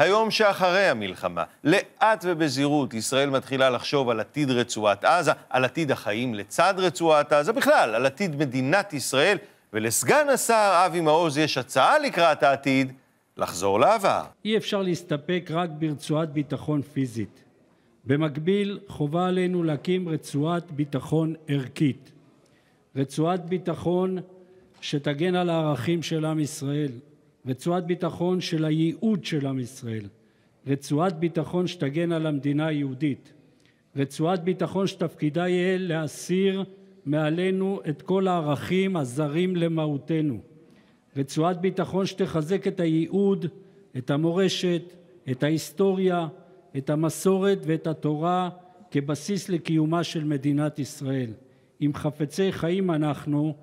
היום שאחרי המלחמה, לאט ובזהירות ישראל מתחילה לחשוב על עתיד רצועת עזה, על עתיד החיים לצד רצועת עזה, בכלל, על עתיד מדינת ישראל, ולסגן השר אבי מעוז יש הצעה לקראת העתיד לחזור לעבר. אי אפשר להסתפק רק ברצועת ביטחון פיזית. במקביל, חובה עלינו להקים רצועת ביטחון ערכית. רצועת ביטחון שתגן על הערכים של עם ישראל, רצועת ביטחון של הייעוד של עם ישראל, רצועת ביטחון שתגן על המדינה היהודית, רצועת ביטחון שתפקידה יהיה להסיר מעלינו את כל הערכים הזרים למהותנו, רצועת ביטחון שתחזק את הייעוד, את המורשת, את ההיסטוריה, את המסורת ואת התורה כבסיס לקיומה של מדינת ישראל. אם חפצי חיים אנחנו,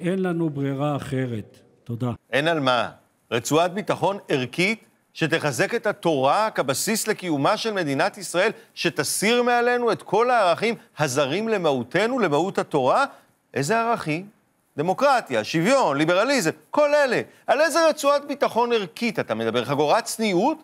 אין לנו ברירה אחרת. תודה. אין על מה. רצועת ביטחון ערכית שתחזק את התורה כבסיס לקיומה של מדינת ישראל, שתסיר מעלינו את כל הערכים הזרים למהותנו, למהות התורה? איזה ערכים? דמוקרטיה, שוויון, ליברליזם, כל אלה. על איזה רצועת ביטחון ערכית אתה מדבר? חגורת צניעות?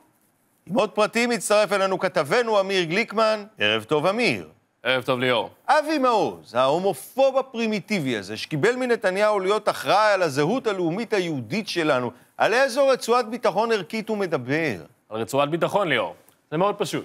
עם עוד פרטים יצטרף אלינו כתבנו אמיר גליקמן. ערב טוב, אמיר. ערב טוב ליאור. אבי מעוז, ההומופוב הפרימיטיבי הזה, שקיבל מנתניהו להיות אחראי על הזהות הלאומית היהודית שלנו, על איזו רצועת ביטחון ערכית הוא מדבר? על רצועת ביטחון, ליאור. זה מאוד פשוט.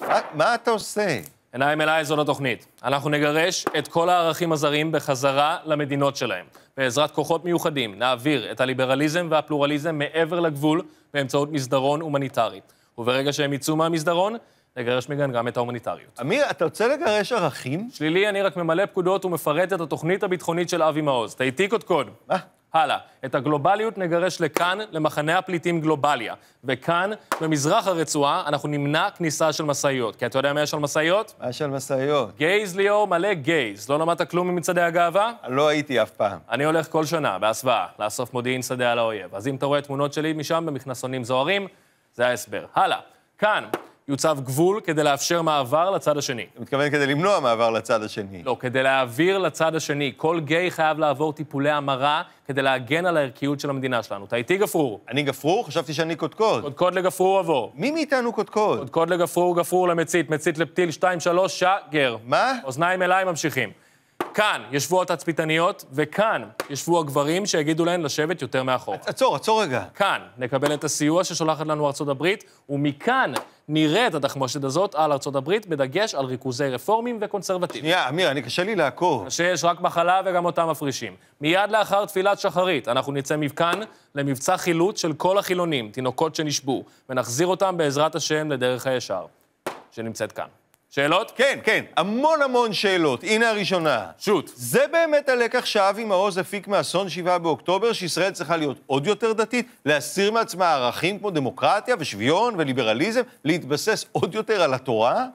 מה, מה אתה עושה? עיניים אליי זאת התוכנית. אנחנו נגרש את כל הערכים הזרים בחזרה למדינות שלהם. בעזרת כוחות מיוחדים נעביר את הליברליזם והפלורליזם מעבר לגבול באמצעות מסדרון הומניטרי. וברגע שהם יצאו מהמסדרון, לגרש מגן גם את ההומניטריות. אמיר, אתה רוצה לגרש ערכים? שלילי, אני רק ממלא פקודות ומפרט את התוכנית הביטחונית של אבי מעוז. תהייתי קודקוד. מה? הלאה. את הגלובליות נגרש לכאן, למחנה הפליטים גלובליה. וכאן, במזרח הרצועה, אנחנו נמנע כניסה של משאיות. כי אתה יודע מה יש על משאיות? מה יש על משאיות? גייז, ליאור, מלא גייז. לא למדת כלום ממצעדי הגאווה? לא הייתי אף פעם. אני הולך כל שנה, בהסוואה, לאסוף מודיעין שדה על האויב. אז אם אתה רואה תמונות שלי משם במכנסונים זוהרים, זה ההסבר. הלאה. כאן, יוצב גבול כדי לאפשר מעבר לצד השני. אתה מתכוון כדי למנוע מעבר לצד השני. לא, כדי להעביר לצד השני. כל גיי חייב לעבור טיפולי המרה כדי להגן על הערכיות של המדינה שלנו. אתה איתי, גפרור? אני גפרור? חשבתי שאני קודקוד. קודקוד לגפרור עבור. מי מאיתנו קודקוד? קודקוד לגפרור, גפרור למצית, מצית לפתיל, 2-3, שגר. מה? אוזניים אליי, ממשיכים. כאן ישבו התצפיתניות, וכאן ישבו הגברים שיגידו להן לשבת יותר מאחור. עצור, עצור רגע. כאן נקבל את הסיוע ששולחת לנו ארצות הברית, ומכאן נראה את התחמושת הזאת על ארצות הברית, בדגש על ריכוזי רפורמים וקונסרבטיבים. שנייה, אמיר, אני קשה לי לעקור. שיש רק מחלה וגם אותה מפרישים. מיד לאחר תפילת שחרית, אנחנו נצא מכאן למבצע חילוץ של כל החילונים, תינוקות שנשבו, ונחזיר אותם בעזרת השם לדרך הישר, שנמצאת כאן. שאלות? כן, כן, המון המון שאלות. הנה הראשונה. שוט. זה באמת הלקח שאבי מעוז הפיק מאסון 7 באוקטובר, שישראל צריכה להיות עוד יותר דתית, להסיר מעצמה ערכים כמו דמוקרטיה ושוויון וליברליזם, להתבסס עוד יותר על התורה?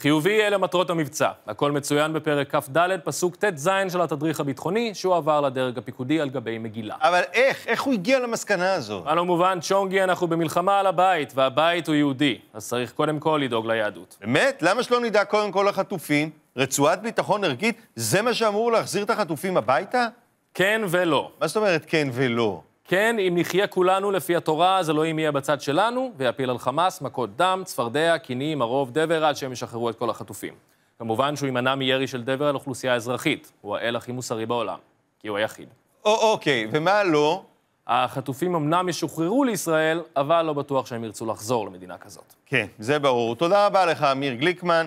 חיובי יהיה למטרות המבצע. הכל מצוין בפרק כ"ד, פסוק ט"ז של התדריך הביטחוני, שהוא עבר לדרג הפיקודי על גבי מגילה. אבל איך? איך הוא הגיע למסקנה הזו? אנו מובן, צ'ונגי, אנחנו במלחמה על הבית, והבית הוא יהודי, אז צריך קודם כל לדאוג ליהדות. באמת? למה שלא נדאג קודם כל לחטופים? רצועת ביטחון ערכית, זה מה שאמור להחזיר את החטופים הביתה? כן ולא. מה זאת אומרת כן ולא? כן, אם נחיה כולנו לפי התורה, אז אלוהים יהיה בצד שלנו, ויפיל על חמאס מכות דם, צפרדע, קינים, ערוב, דבר, עד שהם ישחררו את כל החטופים. כמובן שהוא יימנע מירי של דבר על אוכלוסייה אזרחית. הוא האל הכי מוסרי בעולם, כי הוא היחיד. או, אוקיי, ומה לא? החטופים אמנם ישוחררו לישראל, אבל לא בטוח שהם ירצו לחזור למדינה כזאת. כן, זה ברור. תודה רבה לך, אמיר גליקמן.